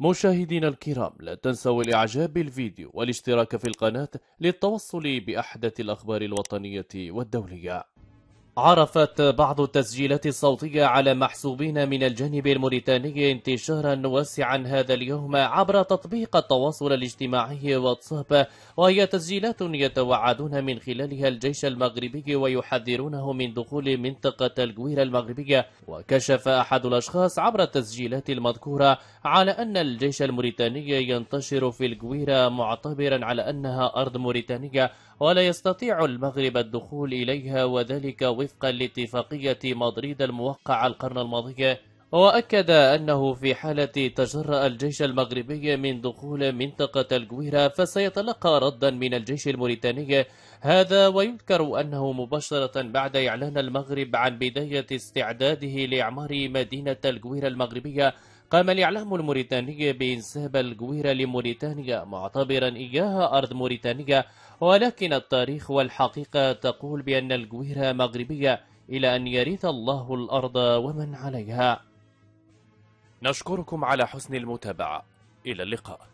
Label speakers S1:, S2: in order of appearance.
S1: مشاهدينا الكرام لا تنسوا الاعجاب بالفيديو والاشتراك في القناة للتوصل باحدث الاخبار الوطنية والدولية عرفت بعض التسجيلات الصوتية على محسوبين من الجانب الموريتاني انتشارا واسعا هذا اليوم عبر تطبيق التواصل الاجتماعي واتساب وهي تسجيلات يتوعدون من خلالها الجيش المغربي ويحذرونه من دخول منطقة الجويرة المغربية وكشف أحد الأشخاص عبر التسجيلات المذكورة على أن الجيش الموريتاني ينتشر في الجويرة معتبرا على أنها أرض موريتانية ولا يستطيع المغرب الدخول إليها وذلك وفق وفقا لاتفاقية مدريد الموقعة القرن الماضي وأكد أنه في حالة تجرأ الجيش المغربي من دخول منطقة الجويرة فسيتلقى ردا من الجيش الموريتاني هذا ويذكر أنه مباشرة بعد إعلان المغرب عن بداية استعداده لإعمار مدينة الجويرة المغربية قام الإعلام الموريتاني بإنساب الجويرة لموريتانيا معتبرا إياها أرض موريتانيا ولكن التاريخ والحقيقة تقول بأن الجويرة مغربية إلى أن يرث الله الأرض ومن عليها نشكركم على حسن المتابعة إلى اللقاء